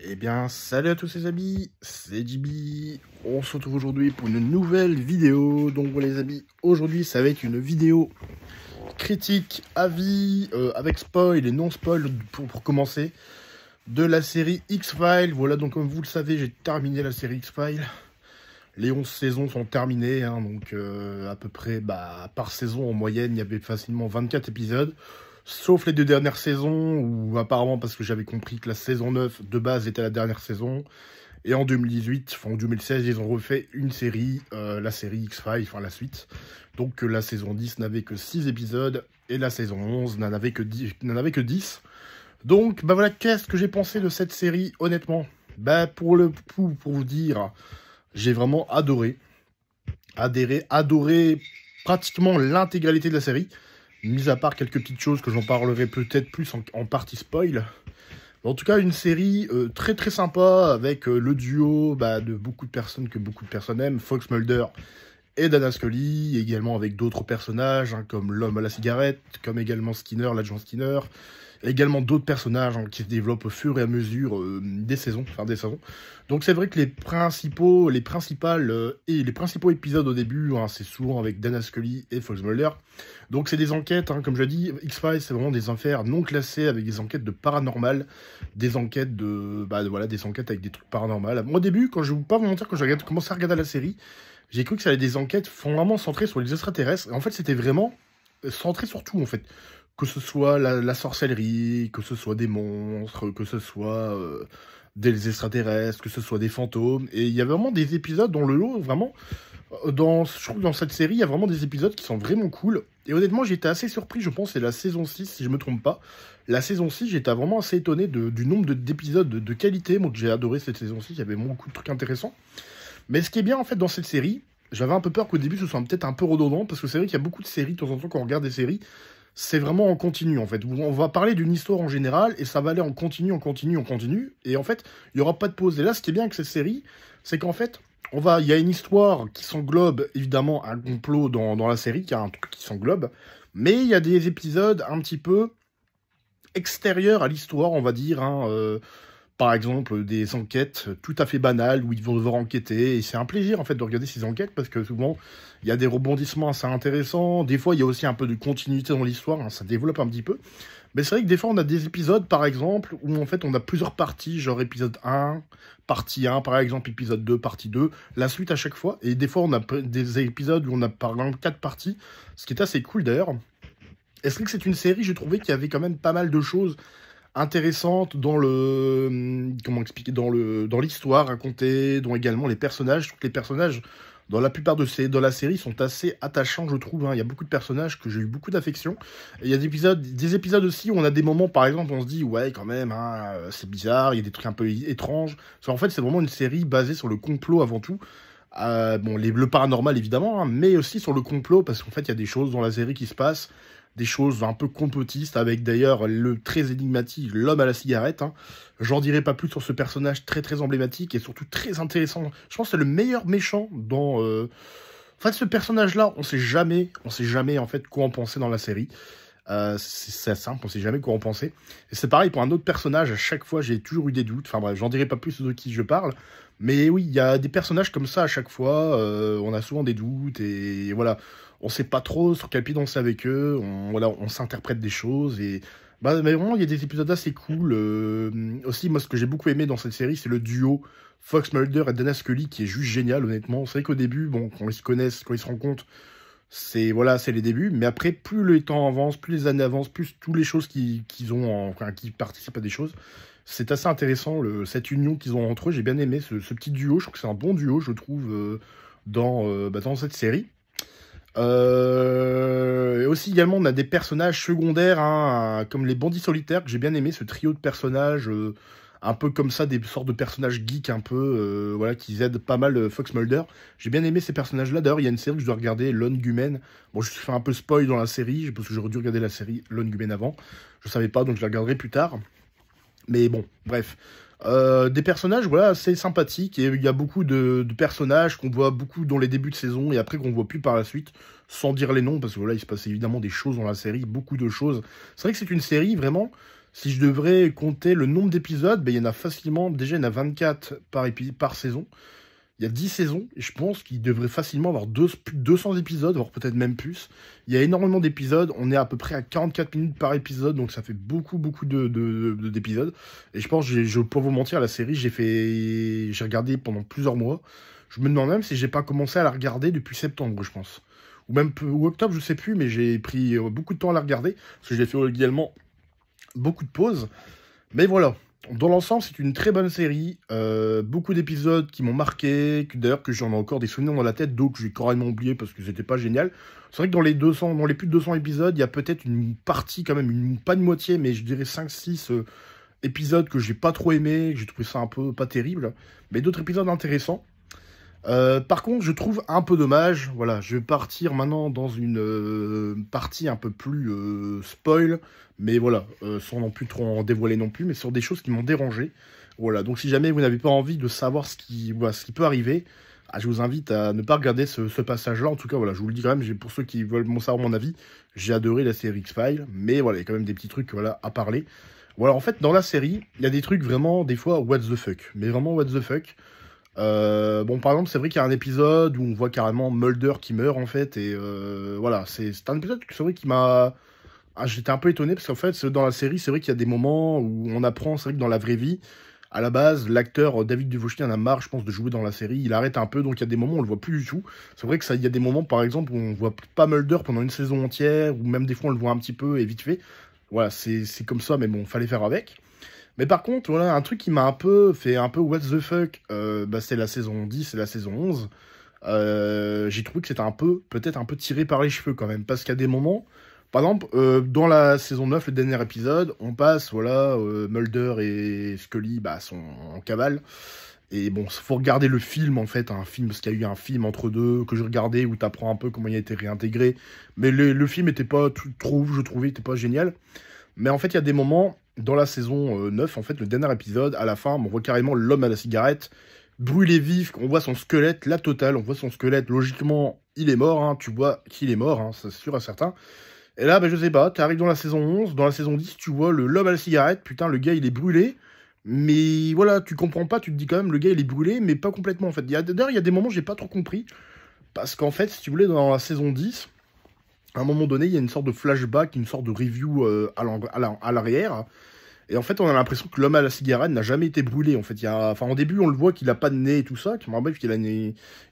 Eh bien, salut à tous les amis, c'est JB. On se retrouve aujourd'hui pour une nouvelle vidéo. Donc, les amis, aujourd'hui, ça va être une vidéo critique, avis, vie, euh, avec spoil et non-spoil pour, commencer, de la série X-Files. Voilà, donc, comme vous le savez, j'ai terminé la série X-Files. Les 11 saisons sont terminées, hein, donc euh, à peu près bah, par saison en moyenne, il y avait facilement 24 épisodes sauf les deux dernières saisons, où apparemment, parce que j'avais compris que la saison 9 de base était la dernière saison, et en 2018, enfin en 2016, ils ont refait une série, euh, la série X-Files, enfin la suite. Donc la saison 10 n'avait que 6 épisodes, et la saison 11 n'en avait, que 10, que Donc, bah voilà, qu'est-ce que j'ai pensé de cette série, honnêtement Bah pour le pour, pour vous dire, j'ai vraiment adoré. Adhéré, adoré pratiquement l'intégralité de la série mis à part quelques petites choses que j'en parlerai peut-être plus en, partie spoil. En tout cas, une série euh, très très sympa avec euh, le duo bah, de beaucoup de personnes que beaucoup de personnes aiment, Fox Mulder et Dana Scully, également avec d'autres personnages hein, comme l'homme à la cigarette, comme également Skinner, l'adjoint Skinner, également d'autres personnages hein, qui se développent au fur et à mesure euh, des saisons, des saisons. Donc c'est vrai que les principaux, les principales euh, et les principaux épisodes au début, hein, c'est souvent avec Dana Scully et Mulder. Donc c'est des enquêtes, hein, comme je l'ai dit, X-Files c'est vraiment des affaires non classées avec des enquêtes de paranormal, des enquêtes de, bah voilà, des enquêtes avec des trucs paranormal. Moi au début, quand je vous pas vous mentir, quand j'ai commencé à regarder la série, j'ai cru que ça allait des enquêtes fondamentalement centrées sur les extraterrestres. Et en fait, c'était vraiment euh, centré sur tout en fait que ce soit la, sorcellerie, que ce soit des monstres, que ce soit euh, des extraterrestres, que ce soit des fantômes. Et il y a vraiment des épisodes dont le lot, vraiment. Euh, dans, je trouve que dans cette série, il y a vraiment des épisodes qui sont vraiment cool. Et honnêtement, j'étais assez surpris, je pense, c'est la saison 6, si je me trompe pas. La saison 6, j'étais vraiment assez étonné du nombre d'épisodes de, qualité. Moi, j'ai adoré cette saison 6, il y avait beaucoup de trucs intéressants. Mais ce qui est bien, en fait, dans cette série, j'avais un peu peur qu'au début, ce soit peut-être un peu redondant, parce que c'est vrai qu'il y a beaucoup de séries, de temps en temps, quand on regarde des séries, c'est vraiment en continu en fait. On va parler d'une histoire en général et ça va aller en continu, en continu, en continu. Et en fait, il n'y aura pas de pause. Et là, ce qui est bien avec cette série, c'est qu'en fait, on va, il y a une histoire qui s'englobe évidemment un complot dans, dans la série, qui a un truc qui s'englobe, mais il y a des épisodes un petit peu extérieurs à l'histoire, on va dire. Hein, euh, par exemple des enquêtes tout à fait banales où ils vont devoir enquêter. Et c'est un plaisir en fait de regarder ces enquêtes parce que souvent il y a des rebondissements assez intéressants. Des fois il y a aussi un peu de continuité dans l'histoire, hein, ça développe un petit peu. Mais c'est vrai que des fois on a des épisodes par exemple où en fait on a plusieurs parties, genre épisode 1, partie 1 par exemple, épisode 2, partie 2, la suite à chaque fois. Et des fois on a des épisodes où on a par exemple 4 parties, ce qui est assez cool d'ailleurs. Est-ce que c'est une série, j'ai trouvé qu'il y avait quand même pas mal de choses intéressante dans le euh, comment expliquer dans le dans l'histoire racontée, dont également les personnages. toutes les personnages dans la plupart de ces dans la série sont assez attachants, je trouve. Hein. Il y a beaucoup de personnages que j'ai eu beaucoup d'affection. il y a des épisodes, des épisodes aussi où on a des moments, par exemple, où on se dit ouais quand même, hein, euh, c'est bizarre, il y a des trucs un peu étranges. En fait, c'est vraiment une série basée sur le complot avant tout. Euh, bon, les, le paranormal évidemment, hein, mais aussi sur le complot parce qu'en fait, il y a des choses dans la série qui se passent des choses un peu compotistes, avec d'ailleurs le très énigmatique l'homme à la cigarette. Hein. J'en dirai pas plus sur ce personnage très très emblématique et surtout très intéressant. Je pense que c'est le meilleur méchant dans... Euh, enfin, ce personnage-là, on sait jamais, on sait jamais en fait quoi en penser dans la série. Euh, c'est simple, on sait jamais quoi en penser. Et c'est pareil pour un autre personnage, à chaque fois j'ai toujours eu des doutes. Enfin bref, j'en dirai pas plus de qui je parle. Mais oui, il y a des personnages comme ça à chaque fois, euh, on a souvent des doutes et voilà on sait pas trop sur quel pied danser avec eux, on, voilà, on s'interprète des choses et bah, mais vraiment il y a des épisodes assez cool. Euh, aussi moi ce que j'ai beaucoup aimé dans cette série c'est le duo Fox Mulder et Dana Scully qui est juste génial honnêtement. C'est vrai qu'au début bon quand ils se connaissent, quand ils se rencontrent, c'est voilà c'est les débuts, mais après plus le temps avance, plus les années avancent, plus toutes les choses qu'ils ont, qui participent à des choses, c'est assez intéressant cette union qu'ils ont entre eux. J'ai bien aimé ce, petit duo. Je trouve que c'est un bon duo je trouve. Euh, dans, euh, bah, dans cette série. Euh, et aussi également, on a des personnages secondaires, hein, comme les bandits solitaires, que j'ai bien aimé, ce trio de personnages, euh, un peu comme ça, des sortes de personnages geeks un peu, euh, voilà, qui aident pas mal Fox Mulder. J'ai bien aimé ces personnages-là. D'ailleurs, il y a une série que je dois regarder, Lone Gumen. Bon, je suis fait un peu spoil dans la série, parce que j'aurais dû regarder la série Lone Gumen avant. Je savais pas, donc je la regarderai plus tard. Mais bon, bref. Euh, des personnages voilà assez sympathiques et il y a beaucoup de, personnages qu'on voit beaucoup dans les débuts de saison et après qu'on voit plus par la suite sans dire les noms parce que voilà il se passe évidemment des choses dans la série beaucoup de choses c'est vrai que c'est une série vraiment si je devrais compter le nombre d'épisodes ben, il y en a facilement déjà il y en a 24 par, par saison il y a 10 saisons, et je pense qu'il devrait facilement avoir 200 épisodes, voire peut-être même plus. Il y a énormément d'épisodes, on est à peu près à 44 minutes par épisode, donc ça fait beaucoup, beaucoup d'épisodes. De, d'épisodes. et je pense, je, pas vous mentir, la série, j'ai fait, j'ai regardé pendant plusieurs mois. Je me demande même si j'ai pas commencé à la regarder depuis septembre, je pense. Ou même ou octobre, je sais plus, mais j'ai pris euh, beaucoup de temps à la regarder, parce que j'ai fait également beaucoup de pauses. Mais voilà, dans l'ensemble, c'est une très bonne série. Euh, beaucoup d'épisodes qui m'ont marqué, d'ailleurs que j'en ai encore des souvenirs dans la tête, d'autres que j'ai carrément oublié parce que c'était pas génial. C'est vrai que dans les dans les plus de 200 épisodes, il y a peut-être une partie quand même, une, pas de moitié, mais je dirais 5-6 euh, épisodes que j'ai pas trop aimé, que j'ai trouvé ça un peu pas terrible, mais d'autres épisodes intéressants. Euh, par contre, je trouve un peu dommage, voilà, je vais partir maintenant dans une euh, partie un peu plus euh, spoil, mais voilà, sans non plus trop en dévoiler non plus, mais sur des choses qui m'ont dérangé. Voilà, donc si jamais vous n'avez pas envie de savoir ce qui, ce qui peut arriver, ah, je vous invite à ne pas regarder ce, passage-là. En tout cas, voilà, je vous le dis quand même, pour ceux qui veulent mon savoir mon avis, j'ai adoré la série X-Files, mais voilà, il y a quand même des petits trucs voilà, à parler. Voilà, en fait, dans la série, il y a des trucs vraiment, des fois, what the fuck, mais vraiment what the fuck. Euh, bon, par exemple, c'est vrai qu'il y a un épisode où on voit carrément Mulder qui meurt, en fait, et euh, voilà, c'est un épisode c'est vrai qui m'a... Ah, j'étais un peu étonné, parce qu'en fait, dans la série, c'est vrai qu'il y a des moments où on apprend, c'est vrai que dans la vraie vie, à la base, l'acteur euh, David Duchovny en a marre, je pense, de jouer dans la série. Il arrête un peu, donc il y a des moments où on le voit plus du tout. C'est vrai que ça, y a des moments, par exemple, où on voit pas Mulder pendant une saison entière, ou même des fois on le voit un petit peu et vite fait. Voilà, c'est comme ça, mais bon, fallait faire avec. Mais par contre, voilà, un truc qui m'a un peu fait un peu what the fuck, euh, bah, c'est la saison 10 c'est la saison 11. Euh, j'ai trouvé que c'était un peu, peut-être un peu tiré par les cheveux quand même. Parce qu'il y a des moments, par exemple, euh, dans la saison 9, le dernier épisode, on passe, voilà, Mulder et Scully bah, sont en cavale. Et bon, il faut regarder le film en fait, un film, parce qu'il y a eu un film entre deux que je regardais où tu apprends un peu comment il a été réintégré. Mais le, film était pas tout, trop, je trouvais, n'était pas génial. Mais en fait, il y a des moments, dans la saison 9, euh, en fait, le dernier épisode, à la fin, on voit carrément l'homme à la cigarette brûlé vif, on voit son squelette, la totale, on voit son squelette, logiquement, il est mort, hein, tu vois qu'il est mort, hein, Ça c'est sûr à certain. Et là, bah, je sais pas, t'arrives dans la saison 11, dans la saison 10, tu vois l'homme à la cigarette, putain, le gars, il est brûlé, mais voilà, tu comprends pas, tu te dis quand même, le gars, il est brûlé, mais pas complètement, en fait. D'ailleurs, il y a des moments, j'ai pas trop compris, parce qu'en fait, si tu voulais, dans la saison 10, à un moment donné, il y a une sorte de flashback, une sorte de review euh, à l'arrière. Et en fait, on a l'impression que l'homme à la cigarette n'a jamais été brûlé. En fait, il enfin, en début, on le voit qu'il a pas de nez et tout ça, qui me qu'il a,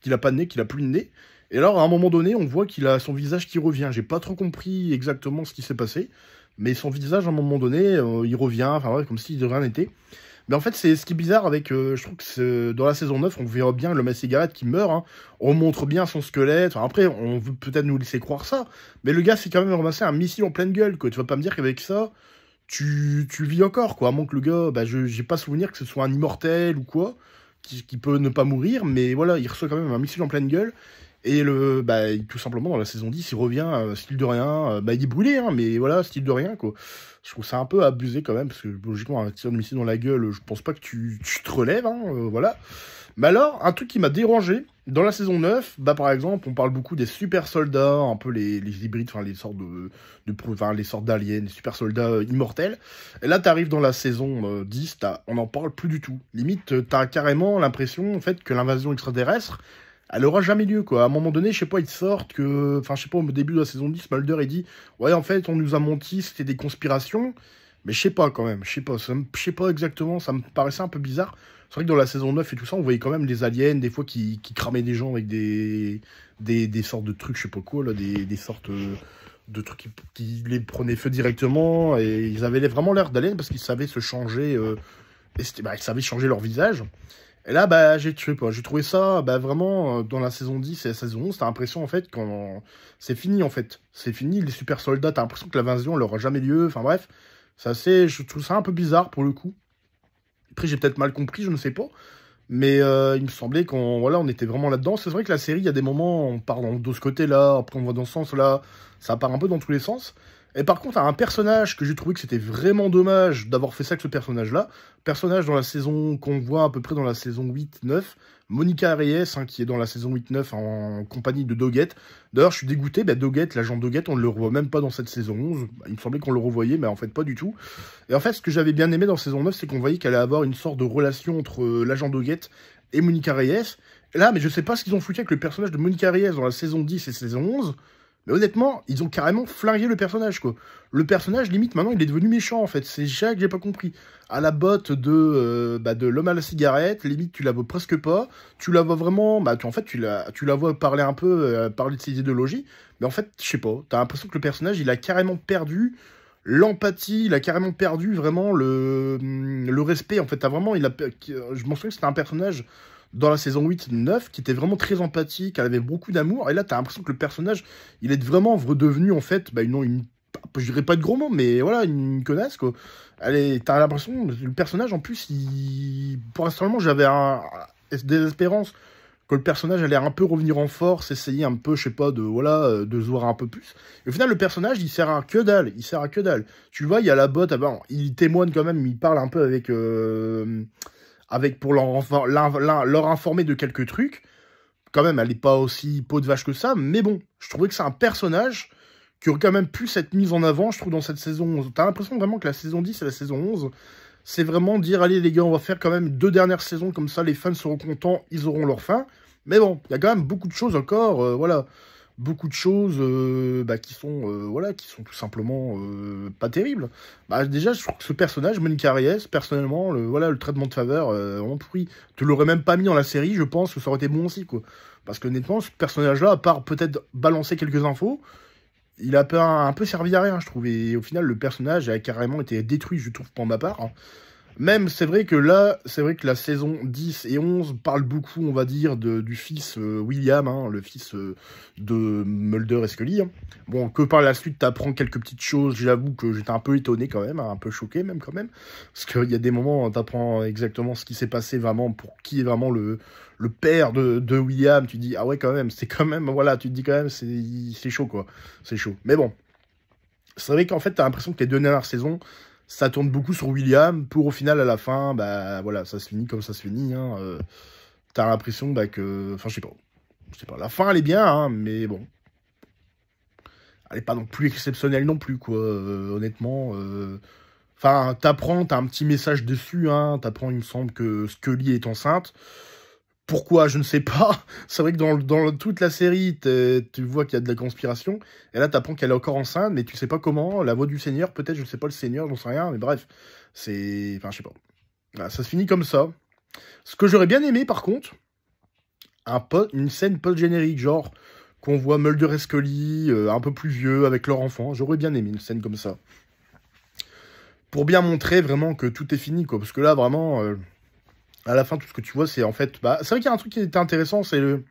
qu'il a pas de nez, qu'il a plus de nez. Et alors, à un moment donné, on voit qu'il a son visage qui revient. J'ai pas trop compris exactement ce qui s'est passé, mais son visage, à un moment donné, euh, il revient, enfin, comme s'il de rien n'était. Mais en fait, c'est ce qui est bizarre avec. Euh, je trouve que dans la saison 9, on verra bien le à Cigarette qui meurt. Hein. On montre bien son squelette. après, on veut peut-être nous laisser croire ça. Mais le gars s'est quand même ramassé un missile en pleine gueule. Quoi. Tu vas pas me dire qu'avec ça, tu, tu, vis encore. Quoi. À moins que le gars, bah, je j'ai pas souvenir que ce soit un immortel ou quoi, qui peut ne pas mourir. Mais voilà, il reçoit quand même un missile en pleine gueule. Et le, bah, tout simplement, dans la saison 10, il revient, euh, style de rien. Euh, bah, il est brûlé, hein, mais voilà, style de rien, quoi. Je trouve ça un peu abusé quand même, parce que logiquement, un tir de missile dans la gueule, je pense pas que tu, tu te relèves, hein, euh, voilà. Mais alors, un truc qui m'a dérangé, dans la saison 9, bah, par exemple, on parle beaucoup des super soldats, un peu les, les hybrides, enfin, les sortes de, de les sortes d'aliens, les super soldats immortels. Et là, arrives dans la saison 10, on en parle plus du tout. Limite, tu as carrément l'impression, en fait, que l'invasion extraterrestre, elle aura jamais lieu, quoi. À un moment donné, je sais pas, ils sortent que, enfin, je sais pas, au début de la saison 10, Mulder, il dit, ouais, en fait, on nous a menti, c'était des conspirations. Mais je sais pas quand même, je sais pas, je sais pas exactement, ça me paraissait un peu bizarre. C'est vrai que dans la saison 9 et tout ça, on voyait quand même des aliens, des fois qui, qui cramaient des gens avec des, des, des, sortes de trucs, je sais pas quoi, là, des, sortes euh, de trucs qui, les prenaient feu directement. Et ils avaient vraiment l'air d'aliens parce qu'ils savaient se changer, euh, bah, ils savaient changer leur visage. Et là, bah, j'ai trouvé, j'ai trouvé ça bah, vraiment euh, dans la saison 10 et la saison 11, t'as l'impression en fait quand c'est fini en fait. C'est fini, les super soldats, t'as l'impression que l'invasion n'aura jamais lieu, enfin bref. Ça, c'est, je trouve ça un peu bizarre pour le coup. Après, j'ai peut-être mal compris, je ne sais pas. Mais euh, il me semblait qu'on voilà, on était vraiment là-dedans. C'est vrai que la série, il y a des moments, on part de ce côté-là, après on va dans ce sens-là, ça part un peu dans tous les sens. Et par contre, un personnage que j'ai trouvé que c'était vraiment dommage d'avoir fait ça avec ce personnage-là, personnage dans la saison qu'on voit à peu près dans la saison 8-9, Monica Reyes, hein, qui est dans la saison 8-9 en compagnie de Doggett. D'ailleurs, je suis dégoûté, bah, Doggett, l'agent Doggett, on ne le revoit même pas dans cette saison 11. Bah, il me semblait qu'on le revoyait, mais en fait, pas du tout. Et en fait, ce que j'avais bien aimé dans saison 9, c'est qu'on voyait qu'elle allait avoir une sorte de relation entre euh, l'agent Doggett et Monica Reyes. là, mais je sais pas ce qu'ils ont foutu avec le personnage de Monica Reyes dans la saison 10 et saison 11. Mais honnêtement, ils ont carrément flingué le personnage, quoi. Le personnage, limite, maintenant, il est devenu méchant, en fait. C'est ça que j'ai pas compris. À la botte de, euh, bah, de l'homme à la cigarette, limite, tu la vois presque pas. Tu la vois vraiment... Bah, tu, en fait, tu la, tu la vois parler un peu, euh, parler de ses idéologies. Mais en fait, je sais pas. T'as l'impression que le personnage, il a carrément perdu l'empathie, il a carrément perdu vraiment le, le respect. En fait, t'as vraiment... Il a, je m'en souviens que c'était un personnage dans la saison 8-9, qui était vraiment très empathique, elle avait beaucoup d'amour, et là, t'as l'impression que le personnage, il est vraiment redevenu, en fait, bah, une, je dirais pas de gros mots, mais voilà, une connasse, quoi. T'as l'impression, le personnage, en plus, il... Pour l'instant, j'avais des espérances que le personnage allait un peu revenir en force, essayer un peu, je sais pas, de voilà, euh, de se voir un peu plus. Et au final, le personnage, il sert à que dalle, il sert à que dalle. Tu vois, il y a la botte, ben, il témoigne quand même, il parle un peu avec... Euh, avec pour leur, informer de quelques trucs. Quand même, elle n'est pas aussi peau de vache que ça, mais bon, je trouvais que c'est un personnage qui aurait quand même pu s'être mise en avant, je trouve, dans cette saison 11. T'as l'impression vraiment que la saison 10 et la saison 11, c'est vraiment dire, allez les gars, on va faire quand même deux dernières saisons, comme ça les fans seront contents, ils auront leur fin. Mais bon, il y a quand même beaucoup de choses encore, euh, voilà beaucoup de choses euh, bah, qui sont euh, voilà qui sont tout simplement euh, pas terribles. Bah, déjà, je trouve que ce personnage, Monicaries, personnellement, le, voilà le traitement de faveur, on pourrit Tu l'aurais même pas mis dans la série, je pense que ça aurait été bon aussi quoi. Parce que honnêtement, ce personnage-là, à part peut-être balancer quelques infos, il a un, un peu servi à rien, je trouve. Et au final, le personnage a carrément été détruit, je trouve, pour ma part. Hein. Même, c'est vrai que là, c'est vrai que la saison 10 et 11 parle beaucoup, on va dire, de, du fils euh, William, hein, le fils euh, de Mulder et Scully. Hein. Bon, que par la suite, t'apprends quelques petites choses. J'avoue que j'étais un peu étonné quand même, hein, un peu choqué même quand même. Parce qu'il y a des moments, tu t'apprends exactement ce qui s'est passé vraiment, pour qui est vraiment le, le père de, de William. Tu dis, ah ouais, quand même, c'est quand même, voilà, tu te dis quand même, c'est chaud quoi. C'est chaud. Mais bon, c'est vrai qu'en fait, t'as l'impression que les deux dernières saisons, ça tourne beaucoup sur William pour au final à la fin bah voilà ça se finit comme ça se finit hein, euh, t'as l'impression bah, que enfin je sais pas je sais pas la fin elle est bien hein, mais bon elle est pas non plus exceptionnelle non plus quoi euh, honnêtement euh. enfin t'apprends t'as un petit message dessus hein t'apprends il me semble que Scully est enceinte pourquoi Je ne sais pas. C'est vrai que dans, toute la série, tu vois qu'il y a de la conspiration. Et là, tu apprends qu'elle est encore enceinte, mais tu sais pas comment. La voix du Seigneur, peut-être, je ne sais pas le Seigneur, j'en sais rien. Mais bref, c'est. Enfin, je sais pas. ça se finit comme ça. Ce que j'aurais bien aimé, par contre, une scène post-générique, genre qu'on voit Mulder et Scully, euh, un peu plus vieux, avec leur enfant. J'aurais bien aimé une scène comme ça. Pour bien montrer vraiment que tout est fini, quoi. Parce que là, vraiment, euh, à la fin, tout ce que tu vois, c'est en fait. Bah, c'est vrai qu'il y a un truc qui était intéressant, c'est le.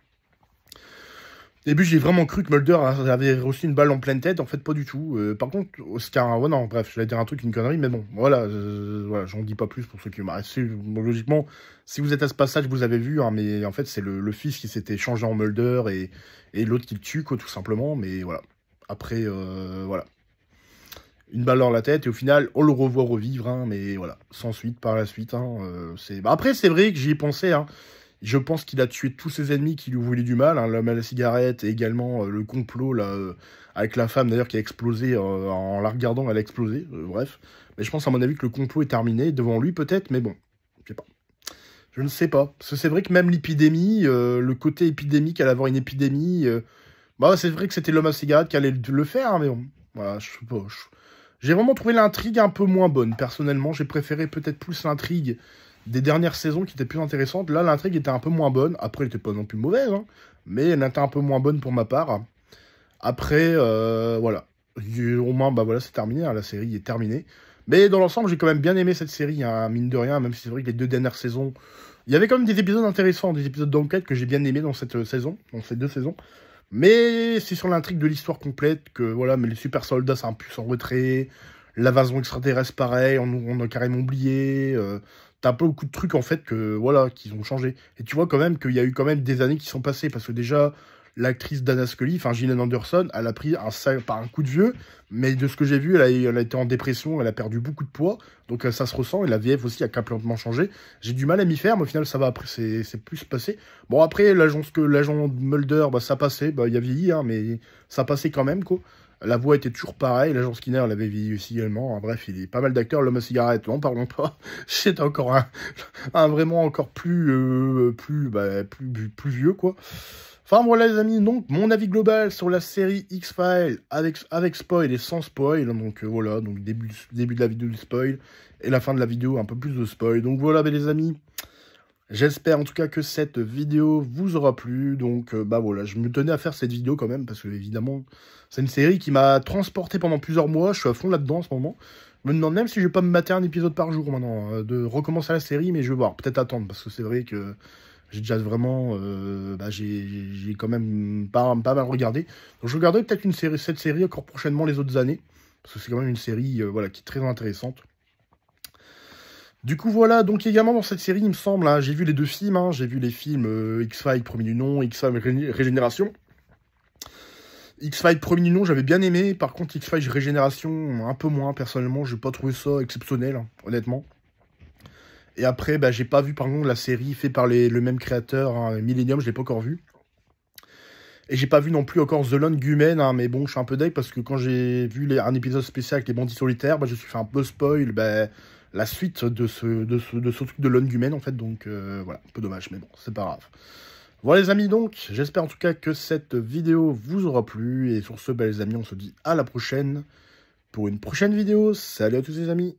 Au début, j'ai vraiment cru que Mulder avait reçu une balle en pleine tête. En fait, pas du tout. Euh, par contre, Oscar. Ouais, non, bref, je vais dire un truc, une connerie, mais bon, voilà, voilà j'en dis pas plus pour ceux qui m'arrêtent. Logiquement, si vous êtes à ce passage, vous avez vu, hein, mais en fait, c'est le, fils qui s'était changé en Mulder et, l'autre qui le tue, quoi, tout simplement, mais voilà. Après, euh, voilà une balle dans la tête et au final on le revoit revivre hein, mais voilà sans suite par la suite hein, euh, c'est bah après c'est vrai que j'y ai pensé hein. je pense qu'il a tué tous ses ennemis qui lui voulaient du mal hein, l'homme à la cigarette et également euh, le complot là euh, avec la femme d'ailleurs qui a explosé en la regardant elle a explosé bref mais je pense à mon avis que le complot est terminé devant lui peut-être mais bon je sais pas je ne sais pas parce que c'est vrai que même l'épidémie le côté épidémique à avoir une épidémie bah c'est vrai que c'était l'homme à la cigarette qui allait le faire mais bon voilà je sais pas j'ai vraiment trouvé l'intrigue un peu moins bonne, personnellement. J'ai préféré peut-être plus l'intrigue des dernières saisons qui était plus intéressante. Là, l'intrigue était un peu moins bonne. Après, elle était pas non plus mauvaise, hein. mais elle était un peu moins bonne pour ma part. Après, euh, voilà. Au moins, bah voilà, c'est terminé. Hein. la série est terminée. Mais dans l'ensemble, j'ai quand même bien aimé cette série, hein, mine de rien, même si c'est vrai que les deux dernières saisons. Il y avait quand même des épisodes intéressants, des épisodes d'enquête que j'ai bien aimé dans cette euh, saison, dans ces deux saisons. Mais c'est sur l'intrigue de l'histoire complète que, voilà, mais les super soldats, c'est un en retrait. L'invasion extraterrestre, pareil, on, a carrément oublié. Euh, T'as peu beaucoup de trucs, en fait, que, voilà, qu'ils ont changé. Et tu vois quand même qu'il y a eu quand même des années qui sont passées, parce que déjà, l'actrice Dana Scully, enfin Gillian Anderson, elle a pris un, par un coup de vieux, mais de ce que j'ai vu, elle a, été en dépression, elle a perdu beaucoup de poids, donc euh, ça se ressent, et la VF aussi a complètement changé. J'ai du mal à m'y faire, mais au final, ça va, après, c'est plus passé. Bon, après, l'agent Mulder, bah, ça passait, bah, il a vieilli, hein, mais ça passait quand même, quoi. La voix était toujours pareille, l'agent Skinner l'avait vieilli aussi également. Hein, bref, il est pas mal d'acteurs. L'homme à cigarette, non, parlons pas. C'est encore un, vraiment encore plus, euh, plus, bah, plus, plus, vieux, quoi. Enfin voilà les amis, donc mon avis global sur la série X-Files avec, avec spoil et sans spoil. Hein, donc euh, voilà, donc début, début de la vidéo du spoil et la fin de la vidéo un peu plus de spoil. Donc voilà ben, les amis, j'espère en tout cas que cette vidéo vous aura plu. Donc bah voilà, je me tenais à faire cette vidéo quand même parce que évidemment c'est une série qui m'a transporté pendant plusieurs mois. Je suis à fond là-dedans en ce moment. Je me demande même si je vais pas me mater un épisode par jour maintenant, euh, de recommencer la série, mais je vais voir, peut-être attendre parce que c'est vrai que... J'ai déjà vraiment, euh, bah, j'ai quand même pas, mal regardé. Donc je regarderai peut-être série, cette série encore prochainement les autres années, parce que c'est quand même une série, euh, voilà, qui est très intéressante. Du coup voilà, donc également dans cette série, il me semble, hein, j'ai vu les deux films, hein, j'ai vu les films euh, x fight Premier du Nom, X-Files Régénération. x fight Premier du Nom, j'avais bien aimé, par contre X-Files Régénération, un peu moins personnellement, Je n'ai pas trouvé ça exceptionnel, hein, honnêtement. Et après, bah, j'ai pas vu, par contre, la série faite par le même créateur, hein, Millennium, je l'ai pas encore vu. Et j'ai pas vu non plus encore The Lone Gumen, hein, mais bon, je suis un peu deg parce que quand j'ai vu les, un épisode spécial avec les bandits solitaires, bah, je suis fait un peu spoil bah, la suite de ce, de, de ce truc de Lone Gumen, en fait. Donc euh, voilà, un peu dommage, mais bon, c'est pas grave. Voilà les amis, donc, j'espère en tout cas que cette vidéo vous aura plu. Et sur ce, les amis, on se dit à la prochaine pour une prochaine vidéo. Salut à tous les amis